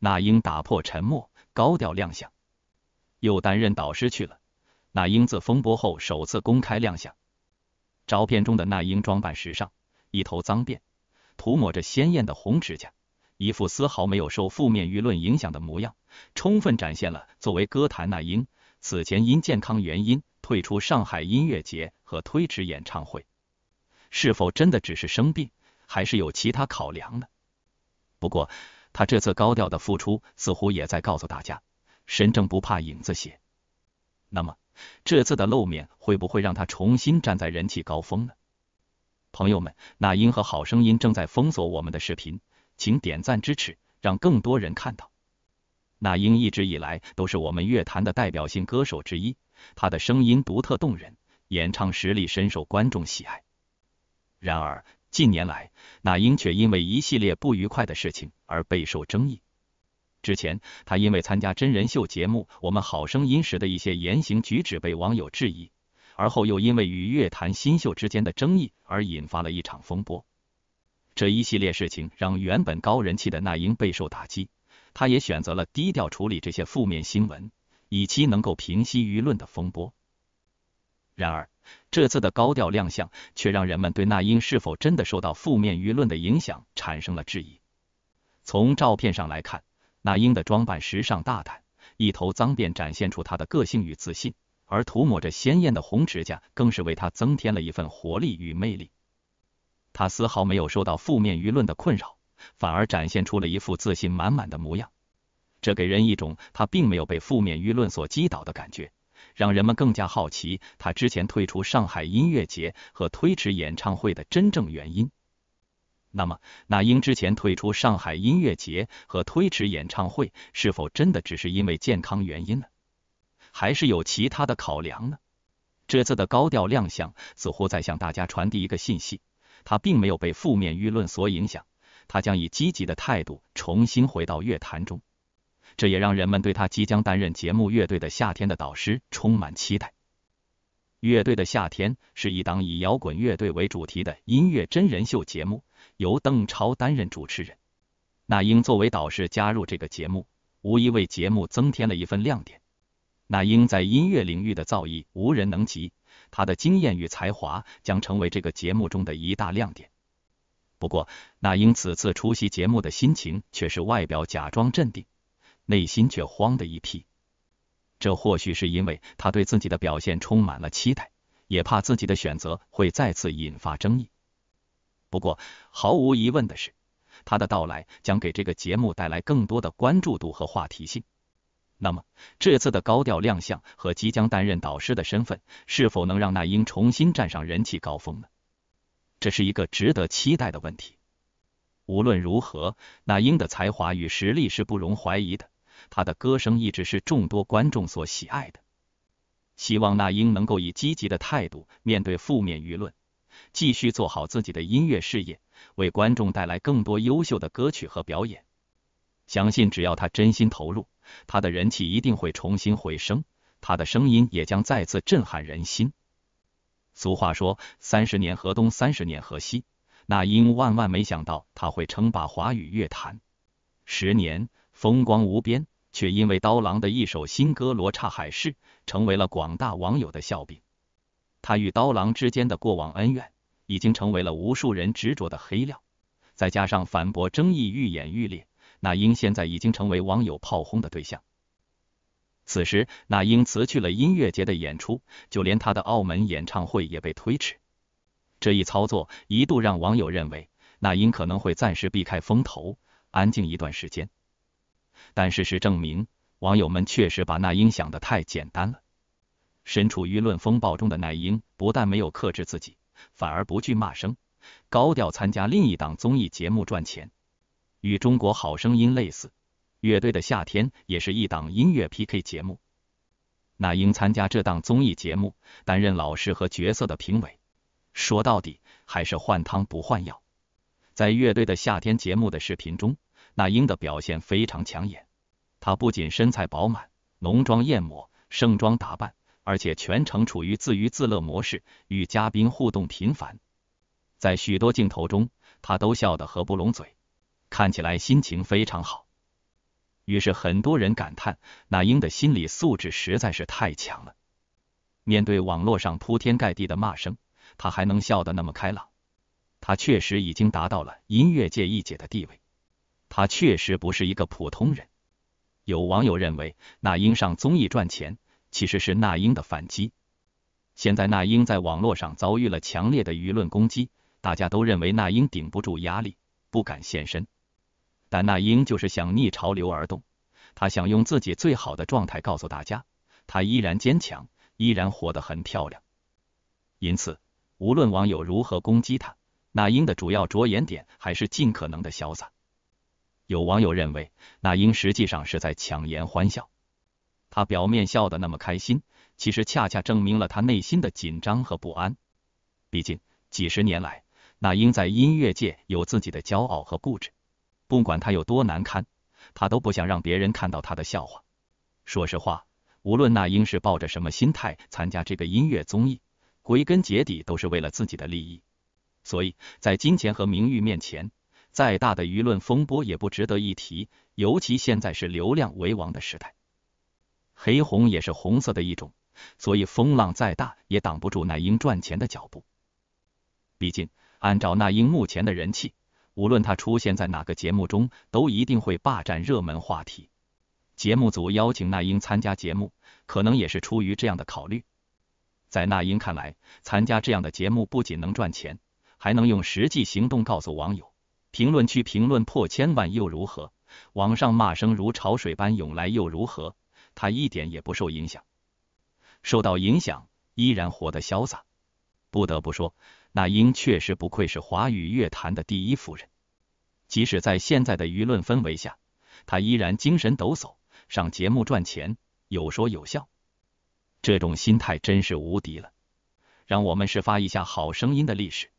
那英打破沉默，高调亮相，又担任导师去了。那英自风波后首次公开亮相，照片中的那英装扮时尚，一头脏辫，涂抹着鲜艳的红指甲，一副丝毫没有受负面舆论影响的模样，充分展现了作为歌坛那英。此前因健康原因退出上海音乐节和推迟演唱会，是否真的只是生病，还是有其他考量呢？不过。他这次高调的复出，似乎也在告诉大家，身正不怕影子斜。那么，这次的露面会不会让他重新站在人气高峰呢？朋友们，那英和好声音正在封锁我们的视频，请点赞支持，让更多人看到。那英一直以来都是我们乐坛的代表性歌手之一，她的声音独特动人，演唱实力深受观众喜爱。然而，近年来，那英却因为一系列不愉快的事情而备受争议。之前，她因为参加真人秀节目《我们好声音》时的一些言行举止被网友质疑，而后又因为与乐坛新秀之间的争议而引发了一场风波。这一系列事情让原本高人气的那英备受打击，她也选择了低调处理这些负面新闻，以期能够平息舆论的风波。然而，这次的高调亮相，却让人们对那英是否真的受到负面舆论的影响产生了质疑。从照片上来看，那英的装扮时尚大胆，一头脏辫展现出她的个性与自信，而涂抹着鲜艳的红指甲更是为她增添了一份活力与魅力。她丝毫没有受到负面舆论的困扰，反而展现出了一副自信满满的模样，这给人一种她并没有被负面舆论所击倒的感觉。让人们更加好奇他之前退出上海音乐节和推迟演唱会的真正原因。那么，那英之前退出上海音乐节和推迟演唱会是否真的只是因为健康原因呢？还是有其他的考量呢？这次的高调亮相似乎在向大家传递一个信息：他并没有被负面舆论所影响，他将以积极的态度重新回到乐坛中。这也让人们对他即将担任节目乐队的夏天的导师充满期待。乐队的夏天是一档以摇滚乐队为主题的音乐真人秀节目，由邓超担任主持人。那英作为导师加入这个节目，无疑为节目增添了一份亮点。那英在音乐领域的造诣无人能及，她的经验与才华将成为这个节目中的一大亮点。不过，那英此次出席节目的心情却是外表假装镇定。内心却慌的一批，这或许是因为他对自己的表现充满了期待，也怕自己的选择会再次引发争议。不过，毫无疑问的是，他的到来将给这个节目带来更多的关注度和话题性。那么，这次的高调亮相和即将担任导师的身份，是否能让那英重新站上人气高峰呢？这是一个值得期待的问题。无论如何，那英的才华与实力是不容怀疑的。他的歌声一直是众多观众所喜爱的。希望那英能够以积极的态度面对负面舆论，继续做好自己的音乐事业，为观众带来更多优秀的歌曲和表演。相信只要他真心投入，他的人气一定会重新回升，他的声音也将再次震撼人心。俗话说：“三十年河东，三十年河西。”那英万万没想到他会称霸华语乐坛，十年风光无边。却因为刀郎的一首新歌《罗刹海市》成为了广大网友的笑柄。他与刀郎之间的过往恩怨，已经成为了无数人执着的黑料。再加上反驳争议愈演愈烈，那英现在已经成为网友炮轰的对象。此时，那英辞去了音乐节的演出，就连他的澳门演唱会也被推迟。这一操作一度让网友认为，那英可能会暂时避开风头，安静一段时间。但事实证明，网友们确实把那英想得太简单了。身处舆论风暴中的那英，不但没有克制自己，反而不惧骂声，高调参加另一档综艺节目赚钱。与中国好声音类似，《乐队的夏天》也是一档音乐 PK 节目。那英参加这档综艺节目，担任老师和角色的评委。说到底，还是换汤不换药。在《乐队的夏天》节目的视频中。那英的表现非常抢眼，她不仅身材饱满、浓妆艳抹、盛装打扮，而且全程处于自娱自乐模式，与嘉宾互动频繁。在许多镜头中，她都笑得合不拢嘴，看起来心情非常好。于是很多人感叹，那英的心理素质实在是太强了。面对网络上铺天盖地的骂声，她还能笑得那么开朗。她确实已经达到了音乐界一姐的地位。他确实不是一个普通人。有网友认为，那英上综艺赚钱，其实是那英的反击。现在那英在网络上遭遇了强烈的舆论攻击，大家都认为那英顶不住压力，不敢现身。但那英就是想逆潮流而动，她想用自己最好的状态告诉大家，她依然坚强，依然活得很漂亮。因此，无论网友如何攻击她，那英的主要着眼点还是尽可能的潇洒。有网友认为，那英实际上是在强颜欢笑。她表面笑得那么开心，其实恰恰证明了她内心的紧张和不安。毕竟几十年来，那英在音乐界有自己的骄傲和固执。不管她有多难堪，她都不想让别人看到她的笑话。说实话，无论那英是抱着什么心态参加这个音乐综艺，归根结底都是为了自己的利益。所以在金钱和名誉面前。再大的舆论风波也不值得一提，尤其现在是流量为王的时代。黑红也是红色的一种，所以风浪再大也挡不住那英赚钱的脚步。毕竟，按照那英目前的人气，无论他出现在哪个节目中，都一定会霸占热门话题。节目组邀请那英参加节目，可能也是出于这样的考虑。在那英看来，参加这样的节目不仅能赚钱，还能用实际行动告诉网友。评论区评论破千万又如何？网上骂声如潮水般涌来又如何？他一点也不受影响，受到影响依然活得潇洒。不得不说，那英确实不愧是华语乐坛的第一夫人。即使在现在的舆论氛围下，她依然精神抖擞，上节目赚钱，有说有笑。这种心态真是无敌了。让我们试发一下《好声音》的历史。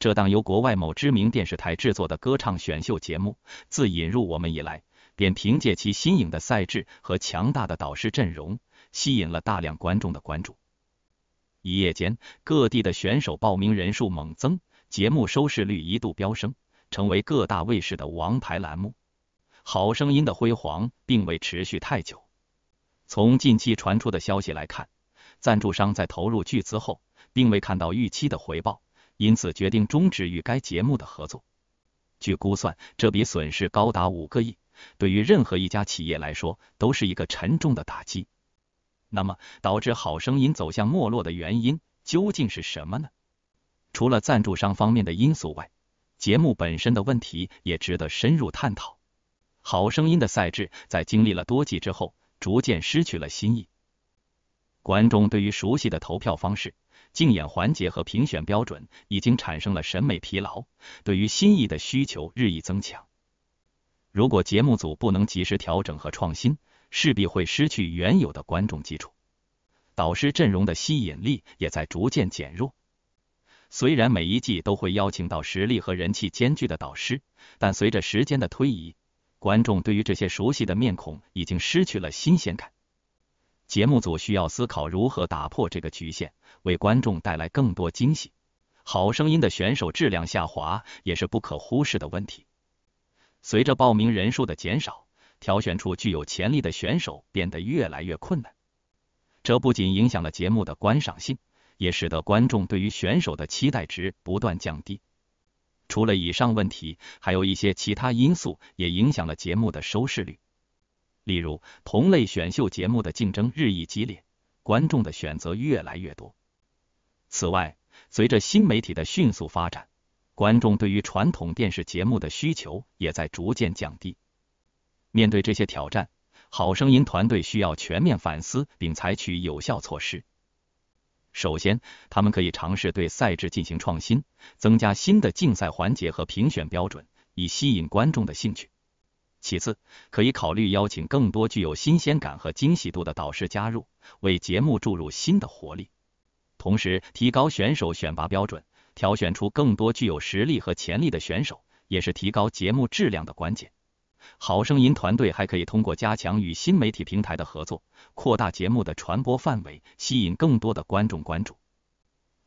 这档由国外某知名电视台制作的歌唱选秀节目，自引入我们以来，便凭借其新颖的赛制和强大的导师阵容，吸引了大量观众的关注。一夜间，各地的选手报名人数猛增，节目收视率一度飙升，成为各大卫视的王牌栏目。《好声音》的辉煌并未持续太久。从近期传出的消息来看，赞助商在投入巨资后，并未看到预期的回报。因此决定终止与该节目的合作。据估算，这笔损失高达五个亿，对于任何一家企业来说都是一个沉重的打击。那么，导致《好声音》走向没落的原因究竟是什么呢？除了赞助商方面的因素外，节目本身的问题也值得深入探讨。《好声音》的赛制在经历了多季之后，逐渐失去了新意。观众对于熟悉的投票方式。竞演环节和评选标准已经产生了审美疲劳，对于新意的需求日益增强。如果节目组不能及时调整和创新，势必会失去原有的观众基础。导师阵容的吸引力也在逐渐减弱。虽然每一季都会邀请到实力和人气兼具的导师，但随着时间的推移，观众对于这些熟悉的面孔已经失去了新鲜感。节目组需要思考如何打破这个局限。为观众带来更多惊喜，《好声音》的选手质量下滑也是不可忽视的问题。随着报名人数的减少，挑选出具有潜力的选手变得越来越困难。这不仅影响了节目的观赏性，也使得观众对于选手的期待值不断降低。除了以上问题，还有一些其他因素也影响了节目的收视率，例如同类选秀节目的竞争日益激烈，观众的选择越来越多。此外，随着新媒体的迅速发展，观众对于传统电视节目的需求也在逐渐降低。面对这些挑战，好声音团队需要全面反思并采取有效措施。首先，他们可以尝试对赛制进行创新，增加新的竞赛环节和评选标准，以吸引观众的兴趣。其次，可以考虑邀请更多具有新鲜感和惊喜度的导师加入，为节目注入新的活力。同时提高选手选拔标准，挑选出更多具有实力和潜力的选手，也是提高节目质量的关键。好声音团队还可以通过加强与新媒体平台的合作，扩大节目的传播范围，吸引更多的观众关注。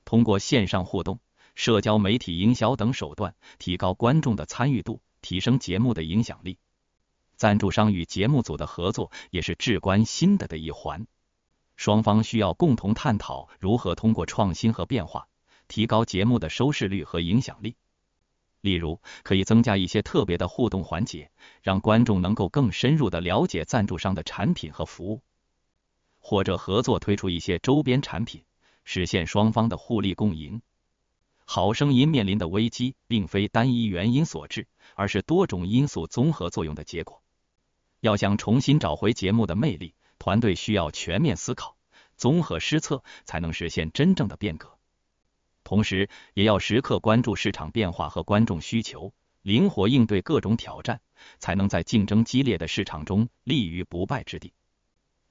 通过线上互动、社交媒体营销等手段，提高观众的参与度，提升节目的影响力。赞助商与节目组的合作也是至关新的的一环。双方需要共同探讨如何通过创新和变化提高节目的收视率和影响力。例如，可以增加一些特别的互动环节，让观众能够更深入的了解赞助商的产品和服务；或者合作推出一些周边产品，实现双方的互利共赢。《好声音》面临的危机并非单一原因所致，而是多种因素综合作用的结果。要想重新找回节目的魅力。团队需要全面思考、综合施策，才能实现真正的变革。同时，也要时刻关注市场变化和观众需求，灵活应对各种挑战，才能在竞争激烈的市场中立于不败之地。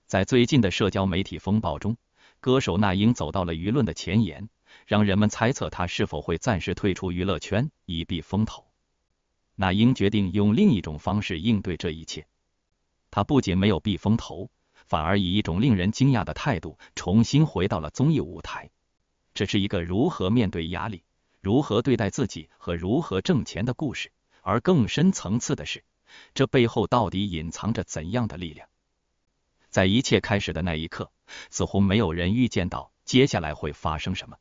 在最近的社交媒体风暴中，歌手那英走到了舆论的前沿，让人们猜测他是否会暂时退出娱乐圈以避风头。那英决定用另一种方式应对这一切，他不仅没有避风头。反而以一种令人惊讶的态度重新回到了综艺舞台。这是一个如何面对压力、如何对待自己和如何挣钱的故事。而更深层次的是，这背后到底隐藏着怎样的力量？在一切开始的那一刻，似乎没有人预见到接下来会发生什么。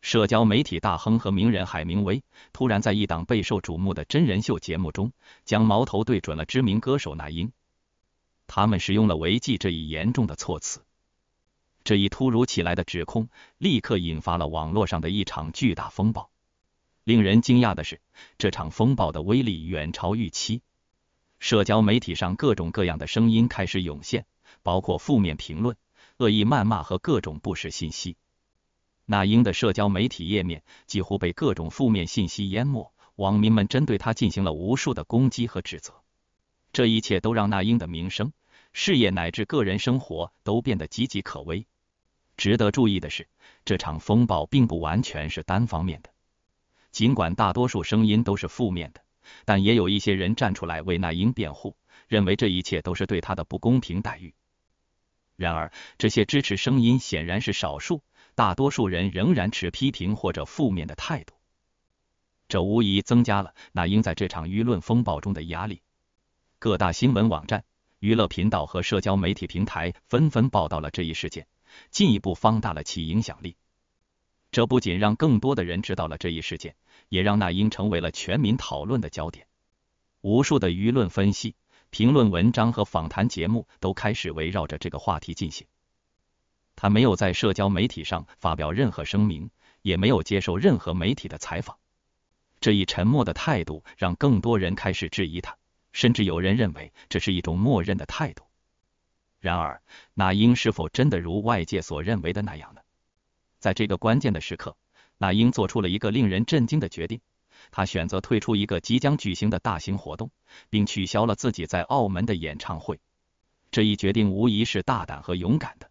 社交媒体大亨和名人海明威突然在一档备受瞩目的真人秀节目中，将矛头对准了知名歌手那英。他们使用了“违纪”这一严重的措辞，这一突如其来的指控立刻引发了网络上的一场巨大风暴。令人惊讶的是，这场风暴的威力远超预期。社交媒体上各种各样的声音开始涌现，包括负面评论、恶意谩骂和各种不实信息。那英的社交媒体页面几乎被各种负面信息淹没，网民们针对他进行了无数的攻击和指责。这一切都让那英的名声。事业乃至个人生活都变得岌岌可危。值得注意的是，这场风暴并不完全是单方面的。尽管大多数声音都是负面的，但也有一些人站出来为那英辩护，认为这一切都是对他的不公平待遇。然而，这些支持声音显然是少数，大多数人仍然持批评或者负面的态度。这无疑增加了那英在这场舆论风暴中的压力。各大新闻网站。娱乐频道和社交媒体平台纷纷报道了这一事件，进一步放大了其影响力。这不仅让更多的人知道了这一事件，也让那英成为了全民讨论的焦点。无数的舆论分析、评论文章和访谈节目都开始围绕着这个话题进行。他没有在社交媒体上发表任何声明，也没有接受任何媒体的采访。这一沉默的态度，让更多人开始质疑他。甚至有人认为这是一种默认的态度。然而，那英是否真的如外界所认为的那样呢？在这个关键的时刻，那英做出了一个令人震惊的决定：她选择退出一个即将举行的大型活动，并取消了自己在澳门的演唱会。这一决定无疑是大胆和勇敢的，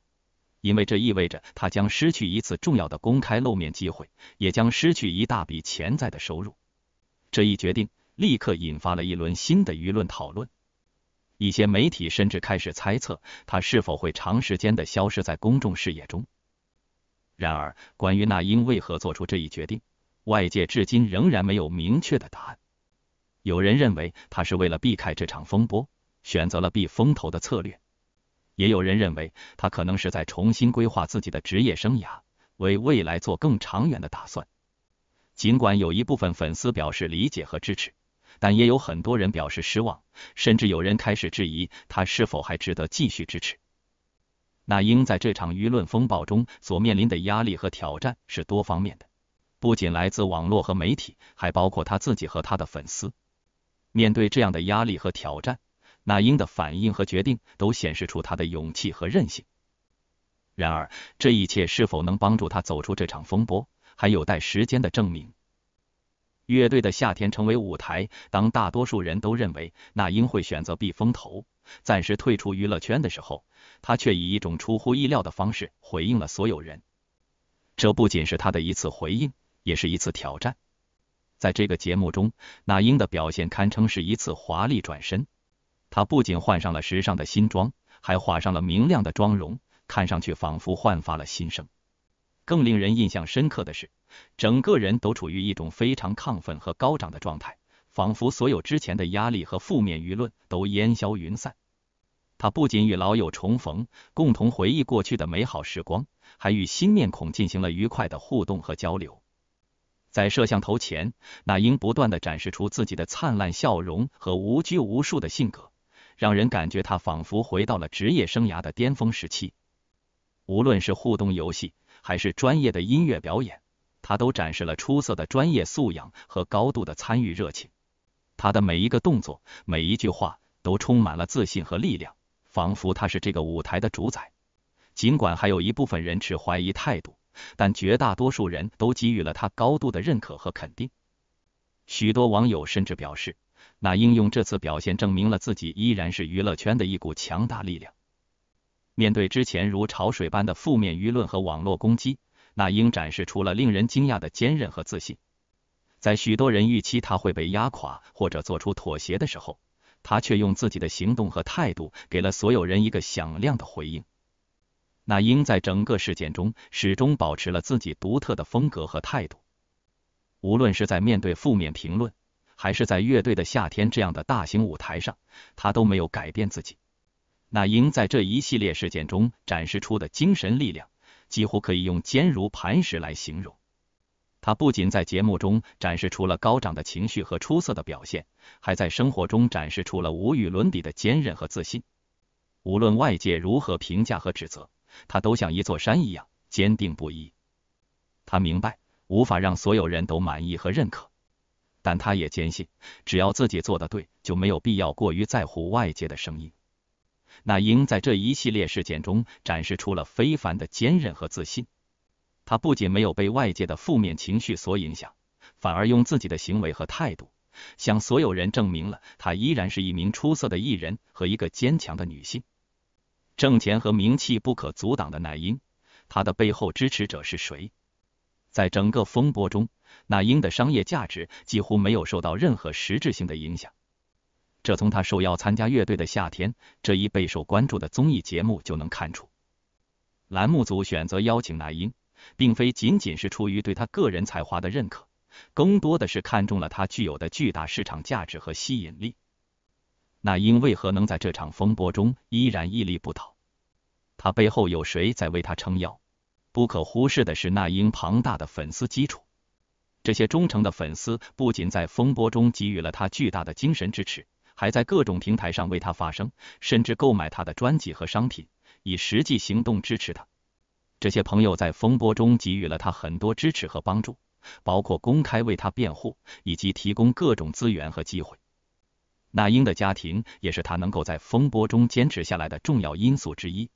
因为这意味着她将失去一次重要的公开露面机会，也将失去一大笔潜在的收入。这一决定。立刻引发了一轮新的舆论讨论，一些媒体甚至开始猜测他是否会长时间的消失在公众视野中。然而，关于那英为何做出这一决定，外界至今仍然没有明确的答案。有人认为他是为了避开这场风波，选择了避风头的策略；也有人认为他可能是在重新规划自己的职业生涯，为未来做更长远的打算。尽管有一部分粉丝表示理解和支持。但也有很多人表示失望，甚至有人开始质疑他是否还值得继续支持。那英在这场舆论风暴中所面临的压力和挑战是多方面的，不仅来自网络和媒体，还包括他自己和他的粉丝。面对这样的压力和挑战，那英的反应和决定都显示出他的勇气和韧性。然而，这一切是否能帮助他走出这场风波，还有待时间的证明。乐队的夏天成为舞台。当大多数人都认为那英会选择避风头，暂时退出娱乐圈的时候，她却以一种出乎意料的方式回应了所有人。这不仅是她的一次回应，也是一次挑战。在这个节目中，那英的表现堪称是一次华丽转身。她不仅换上了时尚的新装，还画上了明亮的妆容，看上去仿佛焕发了新生。更令人印象深刻的是。整个人都处于一种非常亢奋和高涨的状态，仿佛所有之前的压力和负面舆论都烟消云散。他不仅与老友重逢，共同回忆过去的美好时光，还与新面孔进行了愉快的互动和交流。在摄像头前，那英不断的展示出自己的灿烂笑容和无拘无束的性格，让人感觉他仿佛回到了职业生涯的巅峰时期。无论是互动游戏，还是专业的音乐表演。他都展示了出色的专业素养和高度的参与热情。他的每一个动作、每一句话都充满了自信和力量，仿佛他是这个舞台的主宰。尽管还有一部分人持怀疑态度，但绝大多数人都给予了他高度的认可和肯定。许多网友甚至表示，那英用这次表现证明了自己依然是娱乐圈的一股强大力量。面对之前如潮水般的负面舆论和网络攻击，那英展示出了令人惊讶的坚韧和自信，在许多人预期他会被压垮或者做出妥协的时候，他却用自己的行动和态度给了所有人一个响亮的回应。那英在整个事件中始终保持了自己独特的风格和态度，无论是在面对负面评论，还是在《乐队的夏天》这样的大型舞台上，他都没有改变自己。那英在这一系列事件中展示出的精神力量。几乎可以用坚如磐石来形容。他不仅在节目中展示出了高涨的情绪和出色的表现，还在生活中展示出了无与伦比的坚韧和自信。无论外界如何评价和指责，他都像一座山一样坚定不移。他明白无法让所有人都满意和认可，但他也坚信，只要自己做的对，就没有必要过于在乎外界的声音。那英在这一系列事件中展示出了非凡的坚韧和自信。她不仅没有被外界的负面情绪所影响，反而用自己的行为和态度向所有人证明了她依然是一名出色的艺人和一个坚强的女性。挣钱和名气不可阻挡的那英，她的背后支持者是谁？在整个风波中，那英的商业价值几乎没有受到任何实质性的影响。这从他受邀参加《乐队的夏天》这一备受关注的综艺节目就能看出。栏目组选择邀请那英，并非仅仅是出于对她个人才华的认可，更多的是看中了她具有的巨大市场价值和吸引力。那英为何能在这场风波中依然屹立不倒？她背后有谁在为她撑腰？不可忽视的是那英庞大的粉丝基础，这些忠诚的粉丝不仅在风波中给予了她巨大的精神支持。还在各种平台上为他发声，甚至购买他的专辑和商品，以实际行动支持他。这些朋友在风波中给予了他很多支持和帮助，包括公开为他辩护，以及提供各种资源和机会。那英的家庭也是他能够在风波中坚持下来的重要因素之一。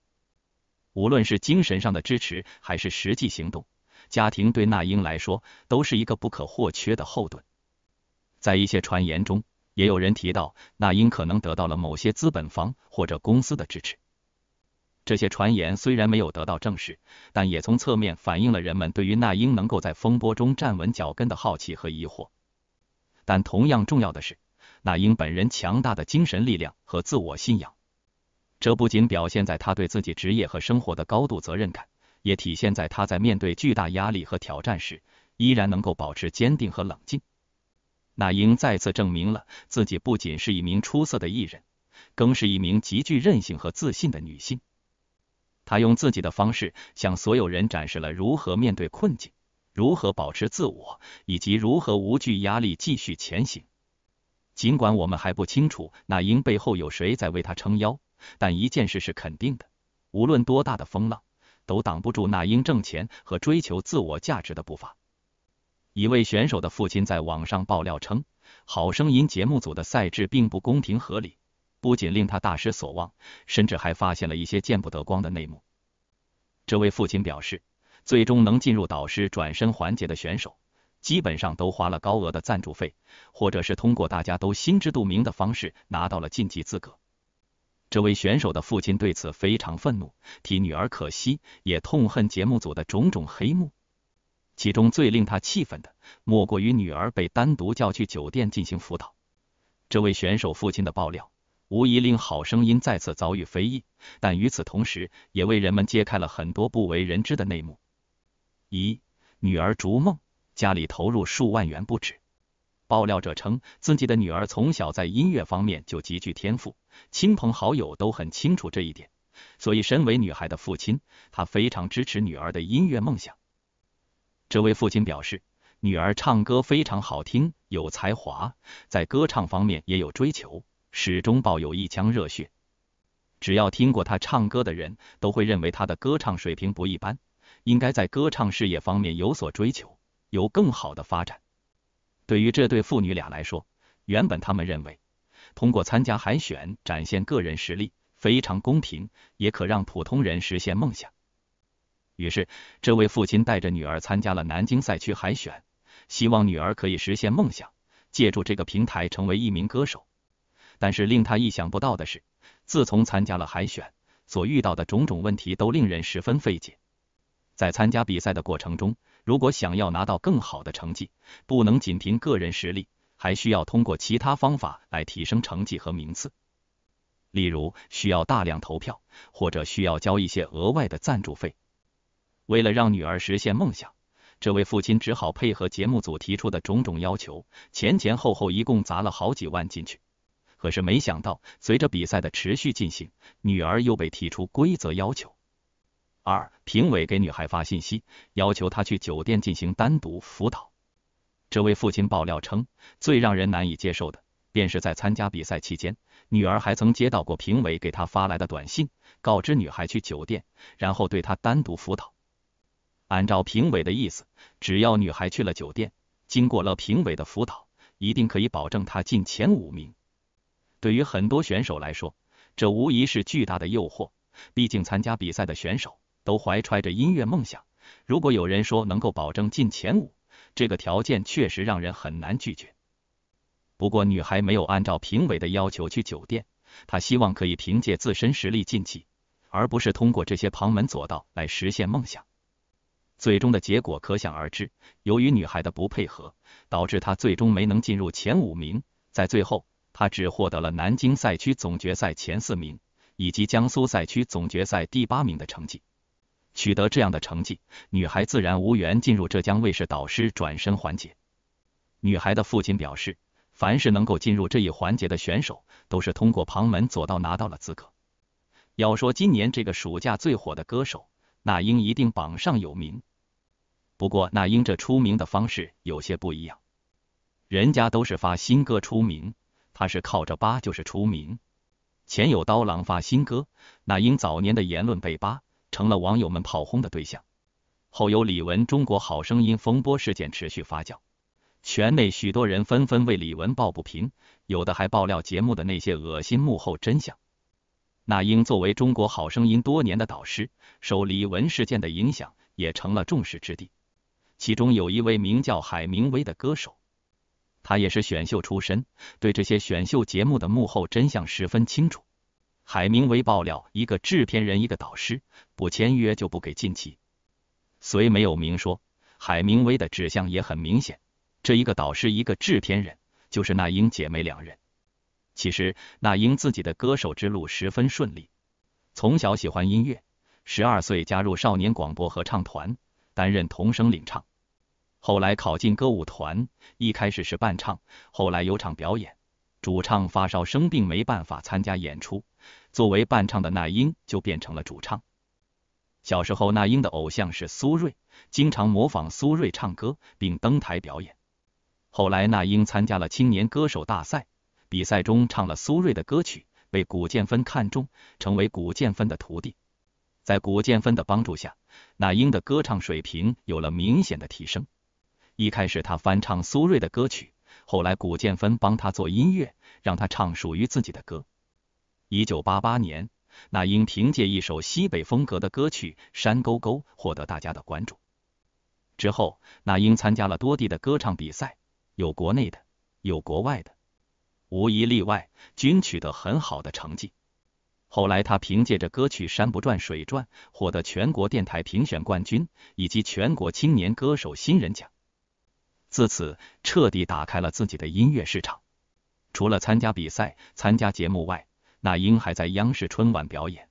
无论是精神上的支持还是实际行动，家庭对那英来说都是一个不可或缺的后盾。在一些传言中。也有人提到，那英可能得到了某些资本方或者公司的支持。这些传言虽然没有得到证实，但也从侧面反映了人们对于那英能够在风波中站稳脚跟的好奇和疑惑。但同样重要的是，那英本人强大的精神力量和自我信仰。这不仅表现在她对自己职业和生活的高度责任感，也体现在她在面对巨大压力和挑战时，依然能够保持坚定和冷静。那英再次证明了自己不仅是一名出色的艺人，更是一名极具韧性和自信的女性。她用自己的方式向所有人展示了如何面对困境、如何保持自我，以及如何无惧压力继续前行。尽管我们还不清楚那英背后有谁在为她撑腰，但一件事是肯定的：无论多大的风浪，都挡不住那英挣钱和追求自我价值的步伐。一位选手的父亲在网上爆料称，好声音节目组的赛制并不公平合理，不仅令他大失所望，甚至还发现了一些见不得光的内幕。这位父亲表示，最终能进入导师转身环节的选手，基本上都花了高额的赞助费，或者是通过大家都心知肚明的方式拿到了晋级资格。这位选手的父亲对此非常愤怒，替女儿可惜，也痛恨节目组的种种黑幕。其中最令他气愤的，莫过于女儿被单独叫去酒店进行辅导。这位选手父亲的爆料，无疑令《好声音》再次遭遇非议，但与此同时，也为人们揭开了很多不为人知的内幕。一，女儿逐梦，家里投入数万元不止。爆料者称，自己的女儿从小在音乐方面就极具天赋，亲朋好友都很清楚这一点，所以身为女孩的父亲，他非常支持女儿的音乐梦想。这位父亲表示，女儿唱歌非常好听，有才华，在歌唱方面也有追求，始终抱有一腔热血。只要听过她唱歌的人，都会认为她的歌唱水平不一般，应该在歌唱事业方面有所追求，有更好的发展。对于这对父女俩来说，原本他们认为，通过参加海选展现个人实力非常公平，也可让普通人实现梦想。于是，这位父亲带着女儿参加了南京赛区海选，希望女儿可以实现梦想，借助这个平台成为一名歌手。但是令他意想不到的是，自从参加了海选，所遇到的种种问题都令人十分费解。在参加比赛的过程中，如果想要拿到更好的成绩，不能仅凭个人实力，还需要通过其他方法来提升成绩和名次，例如需要大量投票，或者需要交一些额外的赞助费。为了让女儿实现梦想，这位父亲只好配合节目组提出的种种要求，前前后后一共砸了好几万进去。可是没想到，随着比赛的持续进行，女儿又被提出规则要求。二评委给女孩发信息，要求她去酒店进行单独辅导。这位父亲爆料称，最让人难以接受的，便是在参加比赛期间，女儿还曾接到过评委给她发来的短信，告知女孩去酒店，然后对她单独辅导。按照评委的意思，只要女孩去了酒店，经过了评委的辅导，一定可以保证她进前五名。对于很多选手来说，这无疑是巨大的诱惑。毕竟参加比赛的选手都怀揣着音乐梦想，如果有人说能够保证进前五，这个条件确实让人很难拒绝。不过，女孩没有按照评委的要求去酒店，她希望可以凭借自身实力晋级，而不是通过这些旁门左道来实现梦想。最终的结果可想而知，由于女孩的不配合，导致她最终没能进入前五名。在最后，她只获得了南京赛区总决赛前四名以及江苏赛区总决赛第八名的成绩。取得这样的成绩，女孩自然无缘进入浙江卫视导师转身环节。女孩的父亲表示，凡是能够进入这一环节的选手，都是通过旁门左道拿到了资格。要说今年这个暑假最火的歌手，那英一定榜上有名。不过，那英这出名的方式有些不一样，人家都是发新歌出名，他是靠着扒就是出名。前有刀郎发新歌，那英早年的言论被扒，成了网友们炮轰的对象；后有李玟《中国好声音》风波事件持续发酵，圈内许多人纷纷为李玟抱不平，有的还爆料节目的那些恶心幕后真相。那英作为《中国好声音》多年的导师，受李玟事件的影响，也成了众矢之的。其中有一位名叫海明威的歌手，他也是选秀出身，对这些选秀节目的幕后真相十分清楚。海明威爆料，一个制片人，一个导师，不签约就不给进气。虽没有明说，海明威的指向也很明显。这一个导师，一个制片人，就是那英姐妹两人。其实那英自己的歌手之路十分顺利，从小喜欢音乐，十二岁加入少年广播合唱团，担任童声领唱。后来考进歌舞团，一开始是伴唱，后来有场表演。主唱发烧生病没办法参加演出，作为伴唱的那英就变成了主唱。小时候，那英的偶像是苏芮，经常模仿苏芮唱歌并登台表演。后来，那英参加了青年歌手大赛，比赛中唱了苏芮的歌曲，被古建芬看中，成为古建芬的徒弟。在古建芬的帮助下，那英的歌唱水平有了明显的提升。一开始他翻唱苏芮的歌曲，后来古建芬帮他做音乐，让他唱属于自己的歌。一九八八年，那英凭借一首西北风格的歌曲《山沟沟》获得大家的关注。之后，那英参加了多地的歌唱比赛，有国内的，有国外的，无一例外均取得很好的成绩。后来，他凭借着歌曲《山不转水转》获得全国电台评选冠军以及全国青年歌手新人奖。自此彻底打开了自己的音乐市场。除了参加比赛、参加节目外，那英还在央视春晚表演。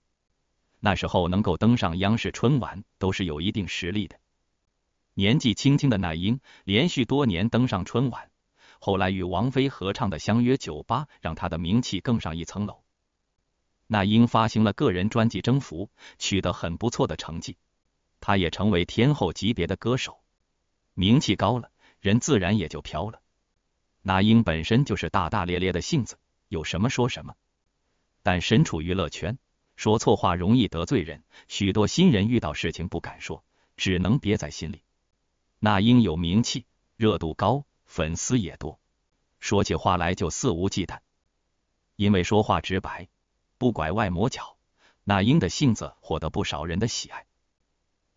那时候能够登上央视春晚，都是有一定实力的。年纪轻轻的那英，连续多年登上春晚。后来与王菲合唱的《相约酒吧》，让她的名气更上一层楼。那英发行了个人专辑《征服》，取得很不错的成绩。她也成为天后级别的歌手，名气高了。人自然也就飘了。那英本身就是大大咧咧的性子，有什么说什么。但身处娱乐圈，说错话容易得罪人，许多新人遇到事情不敢说，只能憋在心里。那英有名气，热度高，粉丝也多，说起话来就肆无忌惮。因为说话直白，不拐弯抹角，那英的性子获得不少人的喜爱。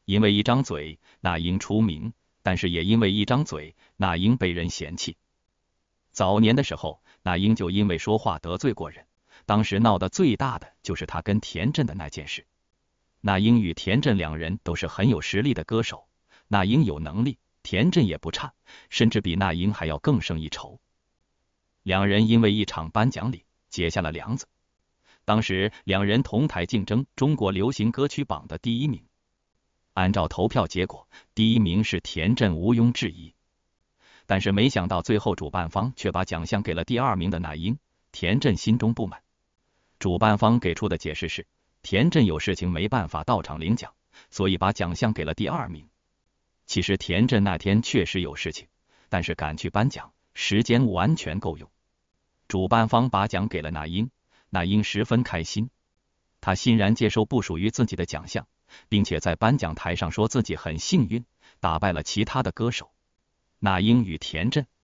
因为一张嘴，那英出名。但是也因为一张嘴，那英被人嫌弃。早年的时候，那英就因为说话得罪过人。当时闹得最大的就是他跟田震的那件事。那英与田震两人都是很有实力的歌手，那英有能力，田震也不差，甚至比那英还要更胜一筹。两人因为一场颁奖礼结下了梁子。当时两人同台竞争中国流行歌曲榜的第一名。按照投票结果，第一名是田震，毋庸置疑。但是没想到，最后主办方却把奖项给了第二名的那英。田震心中不满。主办方给出的解释是，田震有事情没办法到场领奖，所以把奖项给了第二名。其实田震那天确实有事情，但是赶去颁奖时间完全够用。主办方把奖给了那英，那英十分开心，她欣然接受不属于自己的奖项。并且在颁奖台上说自己很幸运，打败了其他的歌手，那英与田震。